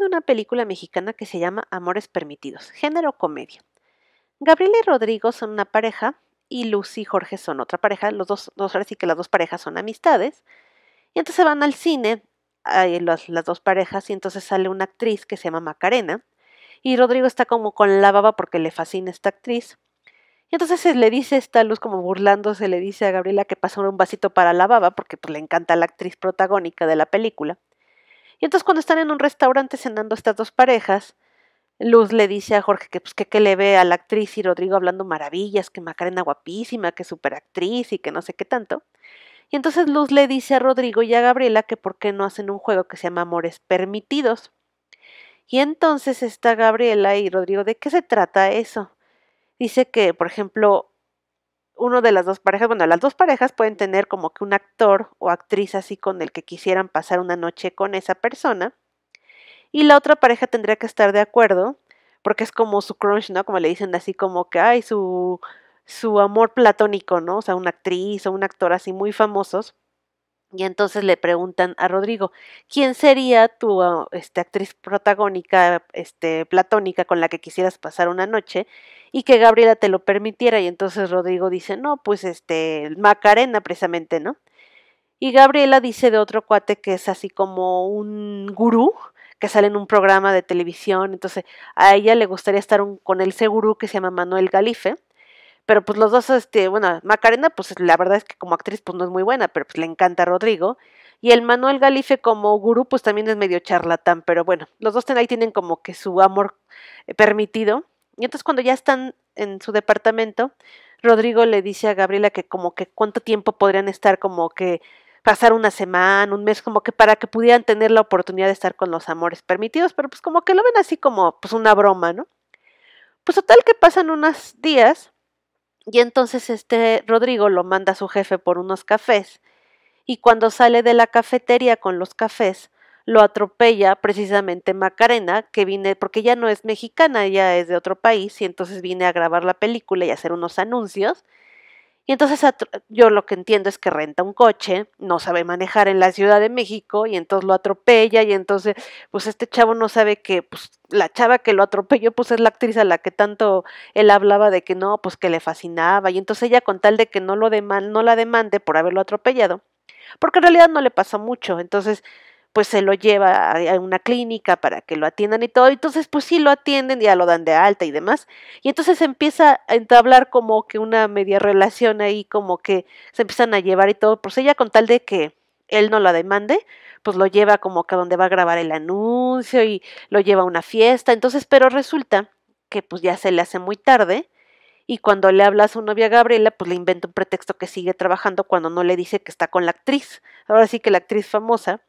de una película mexicana que se llama Amores Permitidos, género comedia. Gabriela y Rodrigo son una pareja y Lucy y Jorge son otra pareja, los dos, dos que las dos parejas son amistades. Y entonces van al cine las, dos parejas y entonces sale una actriz que se llama Macarena y Rodrigo está como con la baba porque le fascina esta actriz. Y entonces le dice esta luz como burlándose, le dice a Gabriela que pasa un vasito para la baba porque pues, le encanta la actriz protagónica de la película. Y entonces cuando están en un restaurante cenando estas dos parejas, Luz le dice a Jorge que, pues, que, le ve a la actriz y Rodrigo hablando maravillas, que Macarena guapísima, que superactriz y que no sé qué tanto. Y entonces Luz le dice a Rodrigo y a Gabriela que por qué no hacen un juego que se llama Amores Permitidos. Y entonces está Gabriela y Rodrigo, ¿de qué se trata eso? Dice que, por ejemplo, uno de las dos parejas, bueno, las dos parejas pueden tener como que un actor o actriz así con el que quisieran pasar una noche con esa persona. Y la otra pareja tendría que estar de acuerdo, porque es como su crunch, ¿no? Como le dicen así como que, hay su, su amor platónico, ¿no? O sea, una actriz o un actor así muy famosos. Y entonces le preguntan a Rodrigo, ¿quién sería tu ah, este, actriz protagónica, este, platónica, con la que quisieras pasar una noche? Y que Gabriela te lo permitiera. Y entonces Rodrigo dice, no, pues este, Macarena precisamente, ¿no? Y Gabriela dice de otro cuate que es así como un gurú, que sale en un programa de televisión. Entonces a ella le gustaría estar con el gurú que se llama Manuel Galife. Pero pues los dos, este, bueno, Macarena, pues la verdad es que como actriz pues no es muy buena, pero pues le encanta a Rodrigo. Y el Manuel Galife como gurú pues también es medio charlatán, pero bueno, los dos ahí tienen como que su amor eh, permitido. Y entonces cuando ya están en su departamento, Rodrigo le dice a Gabriela que como que cuánto tiempo podrían estar como que pasar una semana, un mes, como que para que pudieran tener la oportunidad de estar con los amores permitidos, pero pues como que lo ven así como pues una broma, ¿no? Pues total que pasan unos días y entonces este Rodrigo lo manda a su jefe por unos cafés y cuando sale de la cafetería con los cafés, lo atropella precisamente Macarena, que viene, porque ya no es mexicana, ya es de otro país, y entonces viene a grabar la película y hacer unos anuncios, y entonces yo lo que entiendo es que renta un coche, no sabe manejar en la Ciudad de México y entonces lo atropella y entonces pues este chavo no sabe que pues la chava que lo atropelló pues es la actriz a la que tanto él hablaba de que no, pues que le fascinaba y entonces ella con tal de que no lo deman no la demande por haberlo atropellado, porque en realidad no le pasa mucho, entonces pues se lo lleva a una clínica para que lo atiendan y todo. Entonces, pues sí lo atienden, ya lo dan de alta y demás. Y entonces empieza a entablar como que una media relación ahí, como que se empiezan a llevar y todo. Pues ella con tal de que él no la demande, pues lo lleva como que a donde va a grabar el anuncio y lo lleva a una fiesta. Entonces, pero resulta que pues ya se le hace muy tarde y cuando le habla a su novia Gabriela, pues le inventa un pretexto que sigue trabajando cuando no le dice que está con la actriz. Ahora sí que la actriz famosa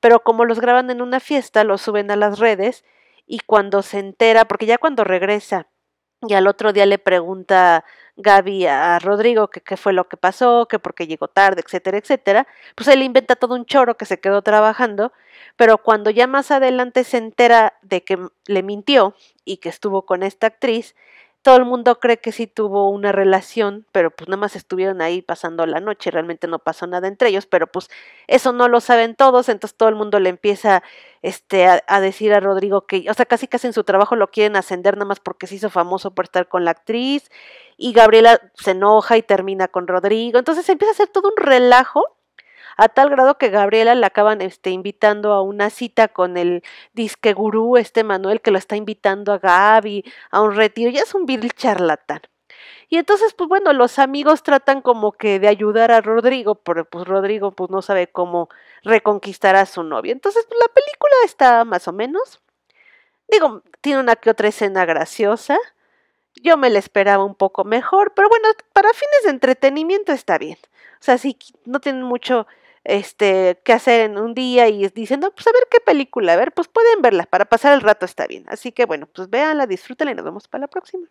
pero como los graban en una fiesta, los suben a las redes y cuando se entera, porque ya cuando regresa y al otro día le pregunta Gaby a Rodrigo que qué fue lo que pasó, que por qué llegó tarde, etcétera, etcétera, pues él inventa todo un choro que se quedó trabajando, pero cuando ya más adelante se entera de que le mintió y que estuvo con esta actriz, todo el mundo cree que sí tuvo una relación, pero pues nada más estuvieron ahí pasando la noche, realmente no pasó nada entre ellos, pero pues eso no lo saben todos, entonces todo el mundo le empieza este, a, decir a Rodrigo que, o sea, casi casi en su trabajo lo quieren ascender nada más porque se hizo famoso por estar con la actriz, y Gabriela se enoja y termina con Rodrigo, entonces se empieza a hacer todo un relajo a tal grado que Gabriela la acaban este, invitando a una cita con el disque gurú, este Manuel, que lo está invitando a Gaby a un retiro, ya es un vil charlatán. Y entonces, pues bueno, los amigos tratan como que de ayudar a Rodrigo, pero pues Rodrigo pues no sabe cómo reconquistar a su novia. Entonces, pues, la película está más o menos. Digo, tiene una que otra escena graciosa. Yo me la esperaba un poco mejor, pero bueno, para fines de entretenimiento está bien. O sea, sí, no tienen mucho este, qué hacer en un día y dicen, no, pues a ver qué película, a ver, pues pueden verla, para pasar el rato está bien. Así que bueno, pues véanla, disfrútenla y nos vemos para la próxima.